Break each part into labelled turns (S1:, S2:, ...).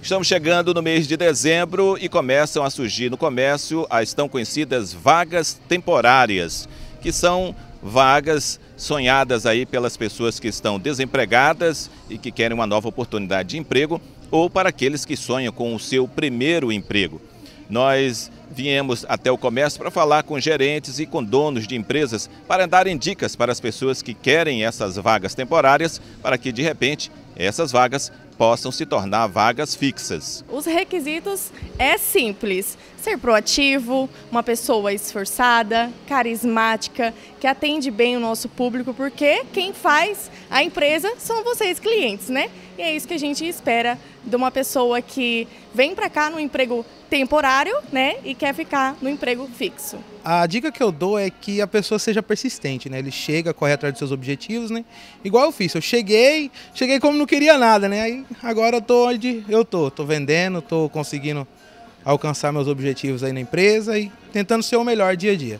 S1: Estamos chegando no mês de dezembro e começam a surgir no comércio as tão conhecidas vagas temporárias, que são vagas sonhadas aí pelas pessoas que estão desempregadas e que querem uma nova oportunidade de emprego ou para aqueles que sonham com o seu primeiro emprego. Nós viemos até o comércio para falar com gerentes e com donos de empresas para darem dicas para as pessoas que querem essas vagas temporárias, para que de repente essas vagas possam se tornar vagas fixas.
S2: Os requisitos é simples: ser proativo, uma pessoa esforçada, carismática, que atende bem o nosso público, porque quem faz a empresa são vocês, clientes, né? E é isso que a gente espera de uma pessoa que vem para cá no emprego temporário, né, e quer ficar no emprego fixo. A dica que eu dou é que a pessoa seja persistente, né? Ele chega, corre atrás dos seus objetivos, né? Igual eu fiz, eu cheguei, cheguei como não queria nada, né? Aí agora eu tô onde eu tô, tô vendendo, tô conseguindo alcançar meus objetivos aí na empresa e tentando ser o melhor dia a dia.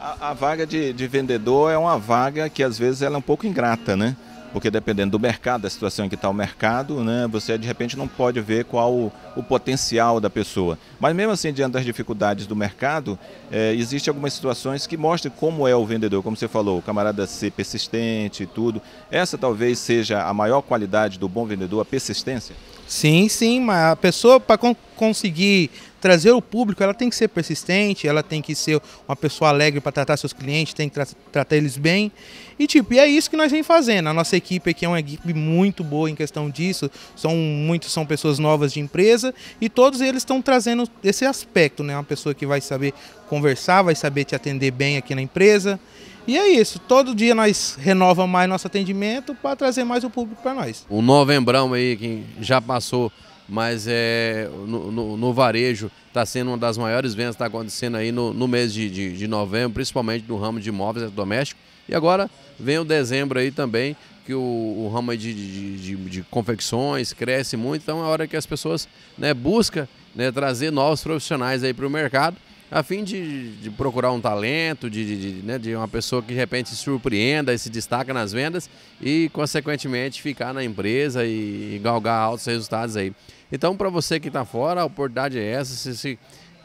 S1: A, a vaga de, de vendedor é uma vaga que às vezes ela é um pouco ingrata, né? porque dependendo do mercado, da situação em que está o mercado, né, você de repente não pode ver qual o, o, potencial da pessoa. Mas mesmo assim, diante das dificuldades do mercado, é, existem algumas situações que mostram como é o vendedor, como você falou, o camarada ser persistente e tudo. Essa talvez seja a maior qualidade do bom vendedor, a persistência? Sim, sim,
S2: mas a pessoa para conseguir trazer o público, ela tem que ser persistente, ela tem que ser uma pessoa alegre para tratar seus clientes, tem que tra tratar eles bem. E tipo, e é isso que nós vem fazendo. A nossa equipe aqui é uma equipe muito boa em questão disso. São muitos são pessoas novas de empresa e todos eles estão trazendo esse aspecto, né? Uma pessoa que vai saber conversar, vai saber te atender bem aqui na empresa. E é isso, todo dia nós renova mais nosso atendimento para trazer mais o público para nós.
S3: O novembrão aí que já passou mas é, no, no, no varejo está sendo uma das maiores vendas, está acontecendo aí no, no mês de, de, de, novembro, principalmente no ramo de imóveis é domésticos. E agora vem o dezembro aí também, que o, o ramo de, de, de, confecções cresce muito, então é hora que as pessoas né, buscam né, trazer novos profissionais aí para o mercado a fim de, de procurar um talento, de, de, de, né, de uma pessoa que de repente se surpreenda e se destaca nas vendas e, consequentemente, ficar na empresa e, e galgar altos resultados aí. Então, para você que está fora, a oportunidade é essa. Se, se,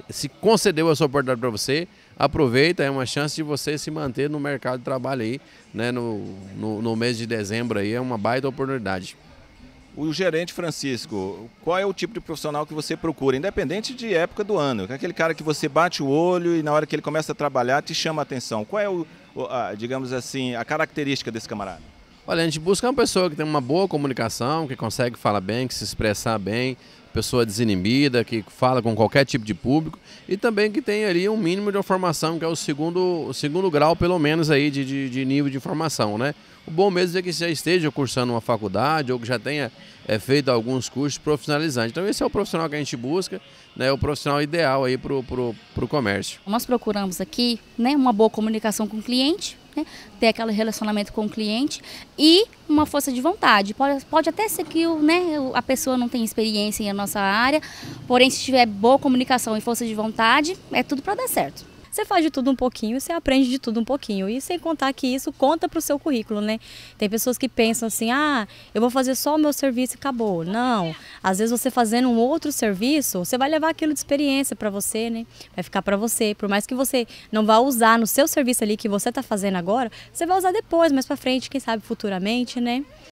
S3: se concedeu essa oportunidade para você, aproveita, é uma chance de você se manter no mercado de trabalho aí, né, no, no, no mês de dezembro aí, é uma baita oportunidade o gerente Francisco, qual é
S1: o tipo de profissional que você procura, independente de época do ano? É aquele cara que você bate o olho e na hora que ele começa a trabalhar te chama a atenção. Qual é, o, a, digamos assim, a característica desse camarada?
S3: Olha, a gente busca uma pessoa que tem uma boa comunicação, que consegue falar bem, que se expressar bem, pessoa desinibida, que fala com qualquer tipo de público e também que tem ali um mínimo de formação, que é o segundo, o segundo grau, pelo menos, aí de, de, de, nível de formação, né? O bom mesmo é que já esteja cursando uma faculdade ou que já tenha é, feito alguns cursos profissionalizantes. Então esse é o profissional que a gente busca, né? É o profissional ideal aí para o pro, pro comércio. Nós
S2: procuramos aqui né, uma boa comunicação com o cliente, né? ter aquele relacionamento com o cliente e uma força de vontade. Pode, pode até ser que né, a pessoa não tenha experiência em nossa área, porém se tiver boa comunicação e força de vontade, é tudo para dar certo. Você faz de tudo um pouquinho, você aprende de tudo um pouquinho. E sem contar que isso conta para o seu currículo, né? Tem pessoas que pensam assim, ah, eu vou fazer só o meu serviço e acabou. Não, às vezes você fazendo um outro serviço, você vai levar aquilo de experiência para você, né? Vai ficar para você. Por mais que você não vá usar no seu serviço ali que você está fazendo agora, você vai usar depois, mais para frente, quem sabe futuramente, né?